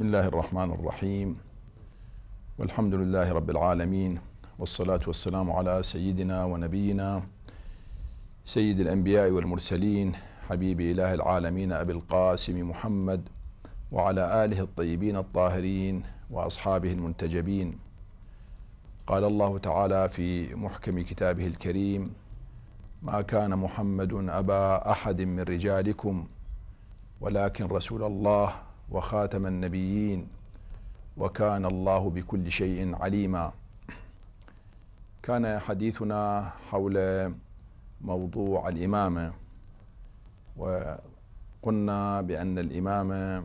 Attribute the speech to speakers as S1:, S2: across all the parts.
S1: بسم الله الرحمن الرحيم والحمد لله رب العالمين والصلاة والسلام على سيدنا ونبينا سيد الأنبياء والمرسلين حبيب إله العالمين أبي القاسم محمد وعلى آله الطيبين الطاهرين وأصحابه المنتجبين قال الله تعالى في محكم كتابه الكريم ما كان محمد أبا أحد من رجالكم ولكن رسول الله وخاتم النبيين وكان الله بكل شيء عليما كان حديثنا حول موضوع الامامه وقلنا بان الامامه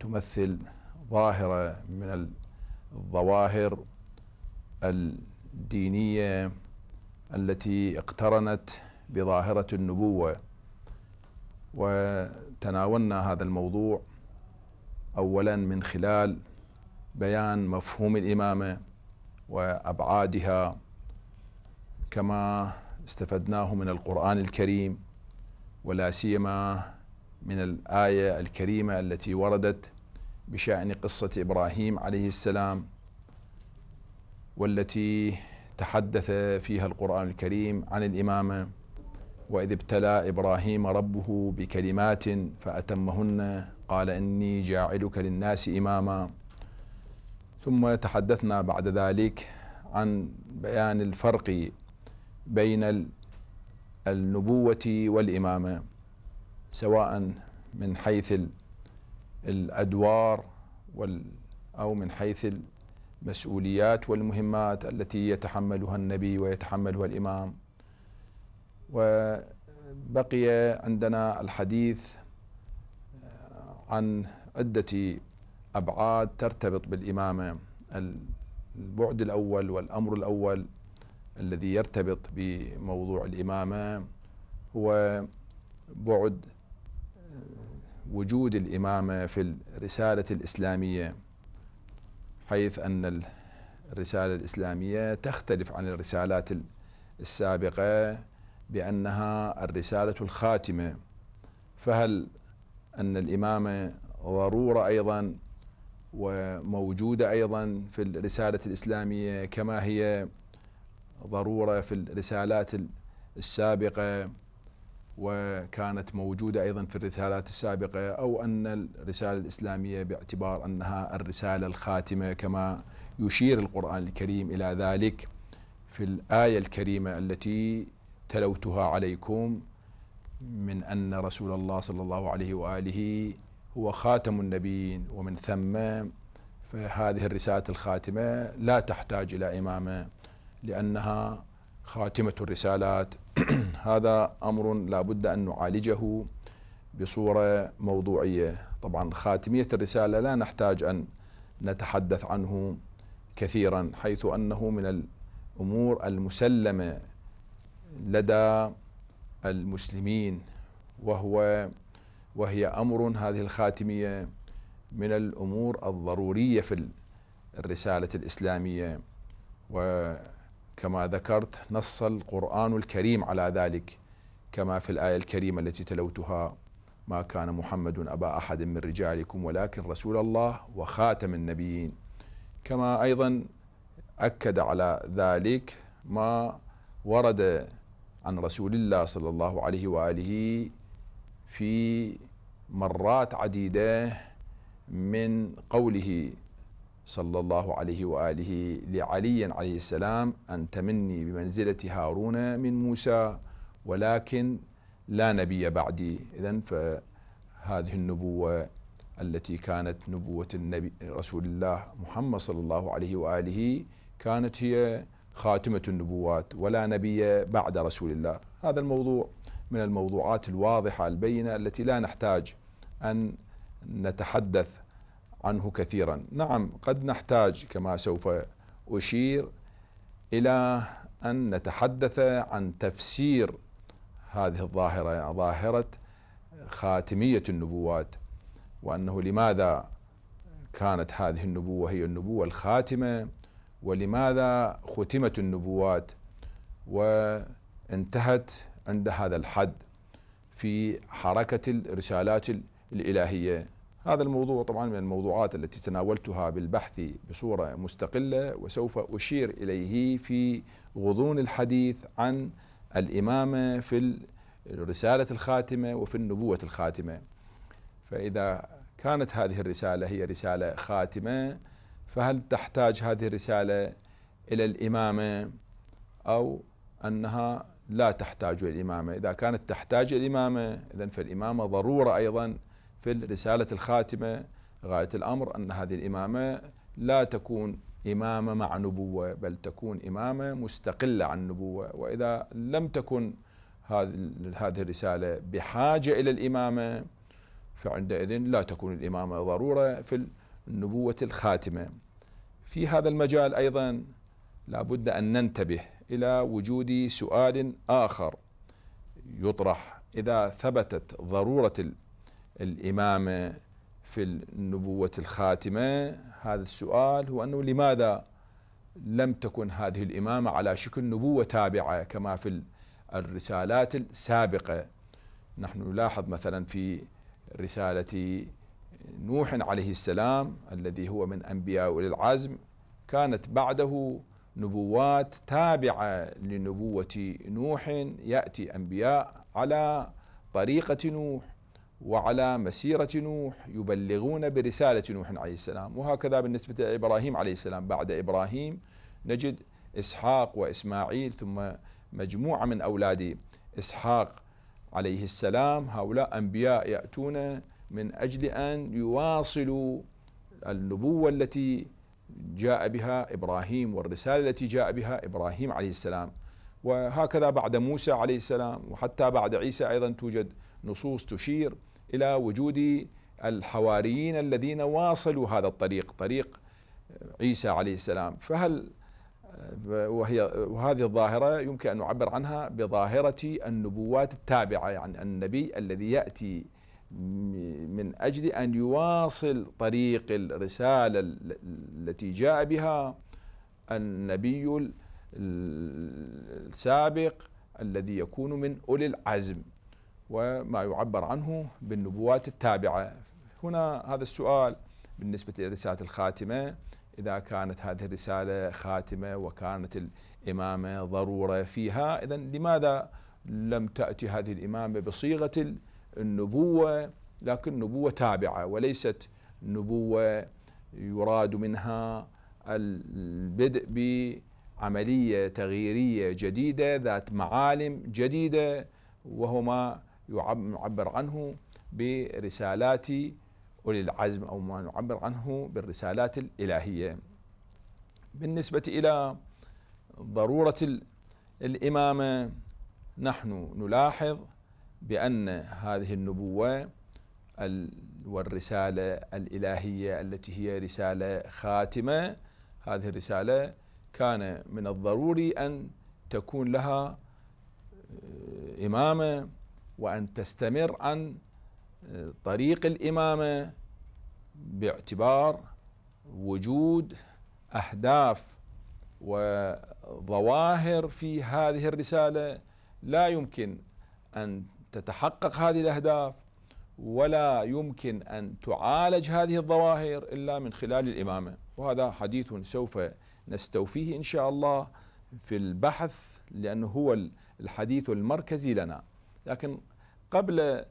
S1: تمثل ظاهره من الظواهر الدينيه التي اقترنت بظاهره النبوه وتناولنا هذا الموضوع اولا من خلال بيان مفهوم الامامه وابعادها كما استفدناه من القران الكريم ولا سيما من الايه الكريمه التي وردت بشان قصه ابراهيم عليه السلام والتي تحدث فيها القران الكريم عن الامامه واذ ابتلى ابراهيم ربه بكلمات فاتمهن قال إني جاعلك للناس إماما ثم تحدثنا بعد ذلك عن بيان الفرق بين النبوة والإمامة سواء من حيث الأدوار أو من حيث المسؤوليات والمهمات التي يتحملها النبي ويتحملها الإمام وبقي عندنا الحديث عن عدة أبعاد ترتبط بالإمامة البعد الأول والأمر الأول الذي يرتبط بموضوع الإمامة هو بعد وجود الإمامة في الرسالة الإسلامية حيث أن الرسالة الإسلامية تختلف عن الرسالات السابقة بأنها الرسالة الخاتمة فهل ان الامامه ضروره ايضا وموجوده ايضا في الرساله الاسلاميه كما هي ضروره في الرسالات السابقه وكانت موجوده ايضا في الرسالات السابقه او ان الرساله الاسلاميه باعتبار انها الرساله الخاتمه كما يشير القران الكريم الى ذلك في الايه الكريمه التي تلوتها عليكم من أن رسول الله صلى الله عليه وآله هو خاتم النبيين ومن ثم فهذه الرسالة الخاتمة لا تحتاج إلى إمامة لأنها خاتمة الرسالات هذا أمر لا بد أن نعالجه بصورة موضوعية طبعا خاتمية الرسالة لا نحتاج أن نتحدث عنه كثيرا حيث أنه من الأمور المسلمة لدى المسلمين وهو وهي امر هذه الخاتميه من الامور الضروريه في الرساله الاسلاميه وكما ذكرت نص القران الكريم على ذلك كما في الايه الكريمه التي تلوتها ما كان محمد ابا احد من رجالكم ولكن رسول الله وخاتم النبيين كما ايضا اكد على ذلك ما ورد عن رسول الله صلى الله عليه واله في مرات عديده من قوله صلى الله عليه واله لعلي عليه السلام انت مني بمنزله هارون من موسى ولكن لا نبي بعدي اذا فهذه النبوه التي كانت نبوه النبي رسول الله محمد صلى الله عليه واله كانت هي خاتمة النبوات ولا نبي بعد رسول الله هذا الموضوع من الموضوعات الواضحة البينة التي لا نحتاج أن نتحدث عنه كثيرا نعم قد نحتاج كما سوف أشير إلى أن نتحدث عن تفسير هذه الظاهرة ظاهرة خاتمية النبوات وأنه لماذا كانت هذه النبوة هي النبوة الخاتمة ولماذا ختمت النبوات وانتهت عند هذا الحد في حركة الرسالات الإلهية هذا الموضوع طبعا من الموضوعات التي تناولتها بالبحث بصورة مستقلة وسوف أشير إليه في غضون الحديث عن الإمامة في الرسالة الخاتمة وفي النبوة الخاتمة فإذا كانت هذه الرسالة هي رسالة خاتمة فهل تحتاج هذه الرسالة إلى الإمامة أو أنها لا تحتاج إلى الإمامة إذا كانت تحتاج إلى الإمامة إذن فالإمامة ضرورة أيضا في الرسالة الخاتمة غاية الأمر أن هذه الإمامة لا تكون إمامة مع نبوة بل تكون إمامة مستقلة عن نبوة وإذا لم تكن هذه الرسالة بحاجة إلى الإمامة فعندئذ لا تكون الإمامة ضرورة في النبوة الخاتمة في هذا المجال ايضا لابد ان ننتبه الى وجود سؤال اخر يطرح اذا ثبتت ضروره الامامه في النبوه الخاتمه هذا السؤال هو انه لماذا لم تكن هذه الامامه على شكل نبوه تابعه كما في الرسالات السابقه نحن نلاحظ مثلا في رساله نوح عليه السلام الذي هو من انبياء اولي العزم كانت بعده نبوات تابعه لنبوه نوح ياتي انبياء على طريقه نوح وعلى مسيرة نوح يبلغون برسالة نوح عليه السلام وهكذا بالنسبة لإبراهيم عليه السلام بعد إبراهيم نجد إسحاق وإسماعيل ثم مجموعة من أولاد إسحاق عليه السلام هؤلاء أنبياء يأتون من اجل ان يواصلوا النبوه التي جاء بها ابراهيم والرساله التي جاء بها ابراهيم عليه السلام وهكذا بعد موسى عليه السلام وحتى بعد عيسى ايضا توجد نصوص تشير الى وجود الحواريين الذين واصلوا هذا الطريق طريق عيسى عليه السلام فهل وهي وهذه الظاهره يمكن ان نعبر عنها بظاهره النبوات التابعه يعني النبي الذي ياتي من أجل أن يواصل طريق الرسالة التي جاء بها النبي السابق الذي يكون من أولي العزم وما يعبر عنه بالنبوات التابعة هنا هذا السؤال بالنسبة لرسالة الخاتمة إذا كانت هذه الرسالة خاتمة وكانت الإمامة ضرورة فيها إذا لماذا لم تأتي هذه الإمامة بصيغة النبوة لكن نبوة تابعة وليست نبوة يراد منها البدء بعملية تغييرية جديدة ذات معالم جديدة وهو ما يعبر عنه برسالات أولي العزم أو ما نعبر عنه بالرسالات الإلهية بالنسبة إلى ضرورة الإمامة نحن نلاحظ بأن هذه النبوة والرسالة الإلهية التي هي رسالة خاتمة هذه الرسالة كان من الضروري أن تكون لها آه، إمامة وأن تستمر عن آه، طريق الإمامة باعتبار وجود أهداف وظواهر في هذه الرسالة لا يمكن أن تتحقق هذه الاهداف ولا يمكن ان تعالج هذه الظواهر الا من خلال الامامه وهذا حديث سوف نستوفيه ان شاء الله في البحث لانه هو الحديث المركزي لنا لكن قبل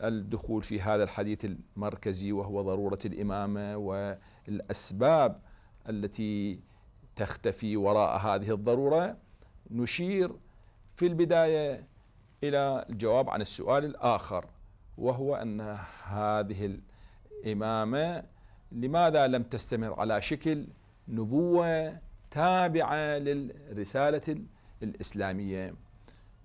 S1: الدخول في هذا الحديث المركزي وهو ضروره الامامه والاسباب التي تختفي وراء هذه الضروره نشير في البدايه إلى الجواب عن السؤال الآخر وهو أن هذه الإمامة لماذا لم تستمر على شكل نبوة تابعة للرسالة الإسلامية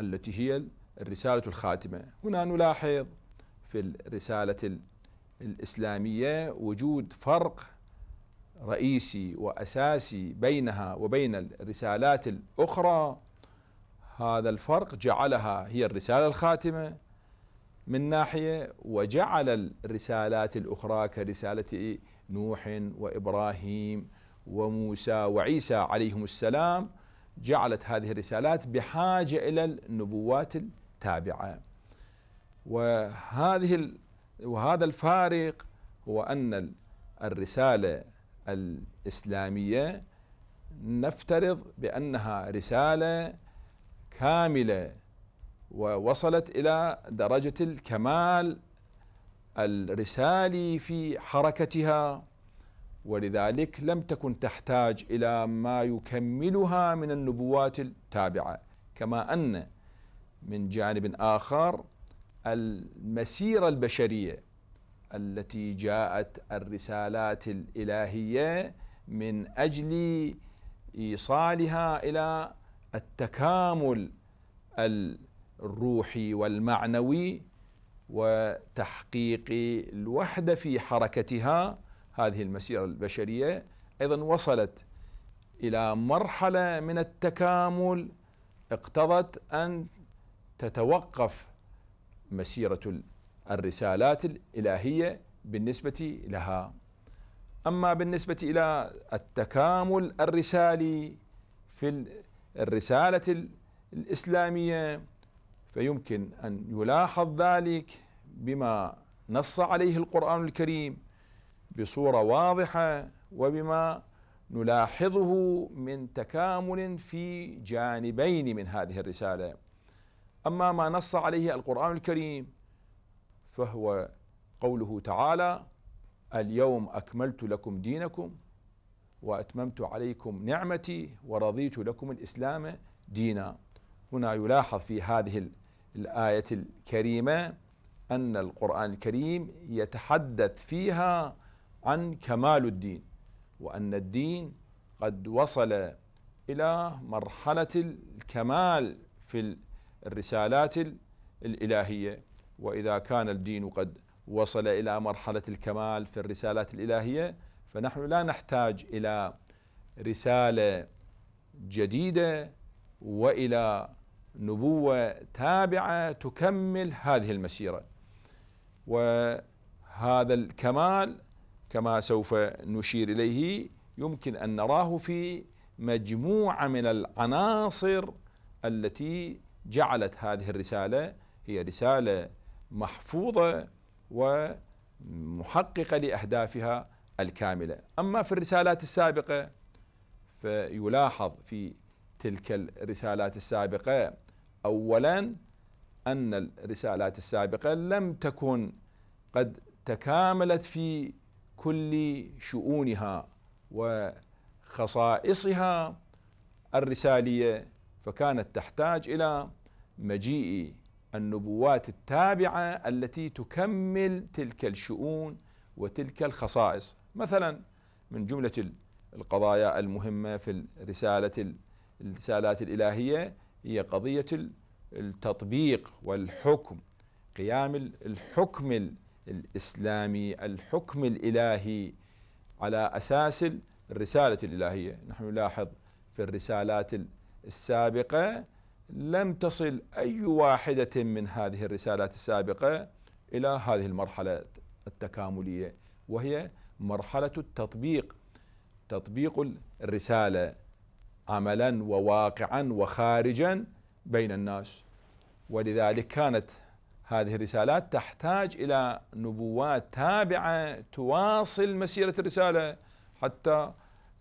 S1: التي هي الرسالة الخاتمة هنا نلاحظ في الرسالة الإسلامية وجود فرق رئيسي وأساسي بينها وبين الرسالات الأخرى هذا الفرق جعلها هي الرسالة الخاتمة من ناحية وجعل الرسالات الأخرى كرسالة نوح وإبراهيم وموسى وعيسى عليهم السلام جعلت هذه الرسالات بحاجة إلى النبوات التابعة وهذه وهذا الفارق هو أن الرسالة الإسلامية نفترض بأنها رسالة كاملة ووصلت إلى درجة الكمال الرسالي في حركتها ولذلك لم تكن تحتاج إلى ما يكملها من النبوات التابعة كما أن من جانب آخر المسيرة البشرية التي جاءت الرسالات الإلهية من أجل إيصالها إلى التكامل الروحي والمعنوي وتحقيق الوحده في حركتها هذه المسيره البشريه ايضا وصلت الى مرحله من التكامل اقتضت ان تتوقف مسيره الرسالات الالهيه بالنسبه لها اما بالنسبه الى التكامل الرسالي في الرسالة الإسلامية فيمكن أن يلاحظ ذلك بما نص عليه القرآن الكريم بصورة واضحة وبما نلاحظه من تكامل في جانبين من هذه الرسالة أما ما نص عليه القرآن الكريم فهو قوله تعالى اليوم أكملت لكم دينكم وأتممت عليكم نعمتي ورضيت لكم الإسلام دينا هنا يلاحظ في هذه الآية الكريمة أن القرآن الكريم يتحدث فيها عن كمال الدين وأن الدين قد وصل إلى مرحلة الكمال في الرسالات الإلهية وإذا كان الدين قد وصل إلى مرحلة الكمال في الرسالات الإلهية فنحن لا نحتاج الى رساله جديده والى نبوه تابعه تكمل هذه المسيره وهذا الكمال كما سوف نشير اليه يمكن ان نراه في مجموعه من العناصر التي جعلت هذه الرساله هي رساله محفوظه ومحققه لاهدافها الكاملة أما في الرسالات السابقة فيلاحظ في تلك الرسالات السابقة أولا أن الرسالات السابقة لم تكن قد تكاملت في كل شؤونها وخصائصها الرسالية فكانت تحتاج إلى مجيء النبوات التابعة التي تكمل تلك الشؤون وتلك الخصائص مثلا من جملة القضايا المهمة في الرسالة الرسالات الإلهية هي قضية التطبيق والحكم قيام الحكم الإسلامي الحكم الإلهي على أساس الرسالة الإلهية نحن نلاحظ في الرسالات السابقة لم تصل أي واحدة من هذه الرسالات السابقة إلى هذه المرحلة التكاملية وهي مرحلة التطبيق تطبيق الرسالة عملا وواقعا وخارجا بين الناس ولذلك كانت هذه الرسالات تحتاج إلى نبوات تابعة تواصل مسيرة الرسالة حتى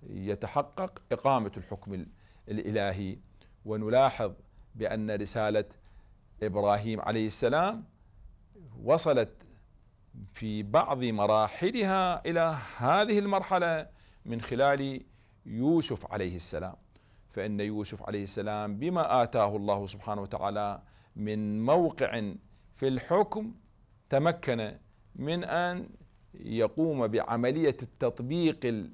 S1: يتحقق إقامة الحكم الإلهي ونلاحظ بأن رسالة إبراهيم عليه السلام وصلت في بعض مراحلها الى هذه المرحله من خلال يوسف عليه السلام فان يوسف عليه السلام بما اتاه الله سبحانه وتعالى من موقع في الحكم تمكن من ان يقوم بعمليه التطبيق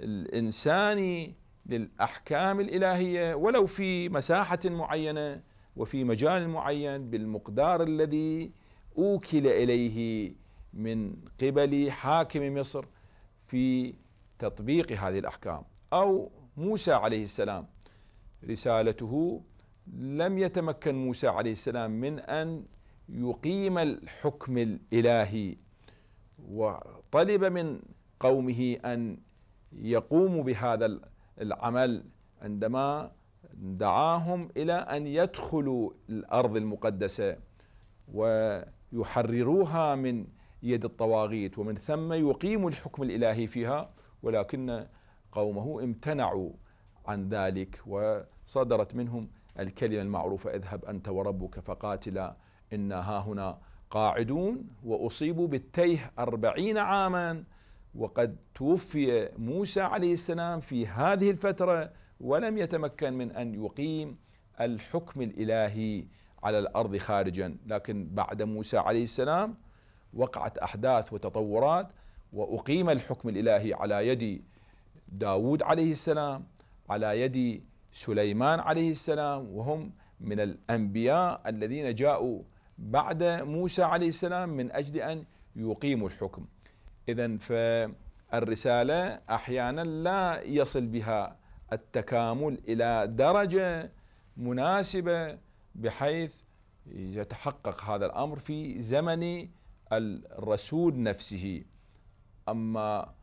S1: الانساني للاحكام الالهيه ولو في مساحه معينه وفي مجال معين بالمقدار الذي أوكل إليه من قبل حاكم مصر في تطبيق هذه الأحكام أو موسى عليه السلام رسالته لم يتمكن موسى عليه السلام من أن يقيم الحكم الإلهي وطلب من قومه أن يقوموا بهذا العمل عندما دعاهم إلى أن يدخلوا الأرض المقدسة و يحرروها من يد الطواغيت ومن ثم يقيم الحكم الالهي فيها ولكن قومه امتنعوا عن ذلك وصدرت منهم الكلمه المعروفه اذهب انت وربك فقاتلا انا هاهنا قاعدون واصيبوا بالتيه أربعين عاما وقد توفي موسى عليه السلام في هذه الفتره ولم يتمكن من ان يقيم الحكم الالهي على الارض خارجا لكن بعد موسى عليه السلام وقعت احداث وتطورات واقيم الحكم الالهي على يد داود عليه السلام على يد سليمان عليه السلام وهم من الانبياء الذين جاءوا بعد موسى عليه السلام من اجل ان يقيموا الحكم اذا فالرساله احيانا لا يصل بها التكامل الى درجه مناسبه بحيث يتحقق هذا الأمر في زمن الرسول نفسه أما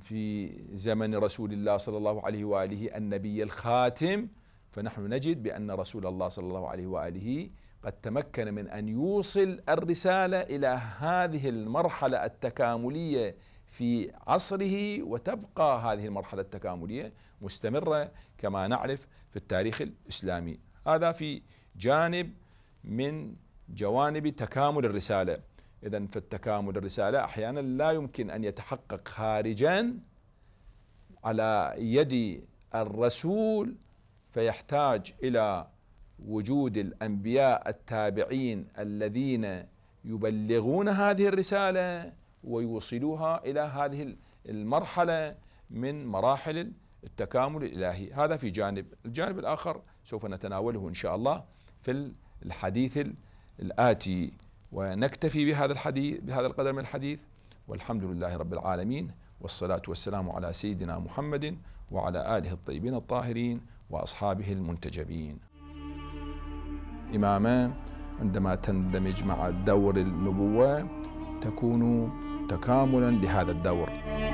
S1: في زمن رسول الله صلى الله عليه وآله النبي الخاتم فنحن نجد بأن رسول الله صلى الله عليه وآله قد تمكن من أن يوصل الرسالة إلى هذه المرحلة التكاملية في عصره وتبقى هذه المرحلة التكاملية مستمرة كما نعرف في التاريخ الإسلامي هذا في جانب من جوانب تكامل الرسالة إذا فالتكامل الرسالة أحيانا لا يمكن أن يتحقق خارجا على يد الرسول فيحتاج إلى وجود الأنبياء التابعين الذين يبلغون هذه الرسالة ويوصلوها إلى هذه المرحلة من مراحل التكامل الإلهي هذا في جانب الجانب الآخر سوف نتناوله إن شاء الله في الحديث الآتي ونكتفي بهذا الحديث بهذا القدر من الحديث والحمد لله رب العالمين والصلاة والسلام على سيدنا محمد وعلى آله الطيبين الطاهرين وأصحابه المنتجبين إماما عندما تندمج مع دور النبوة تكون تكاملا لهذا الدور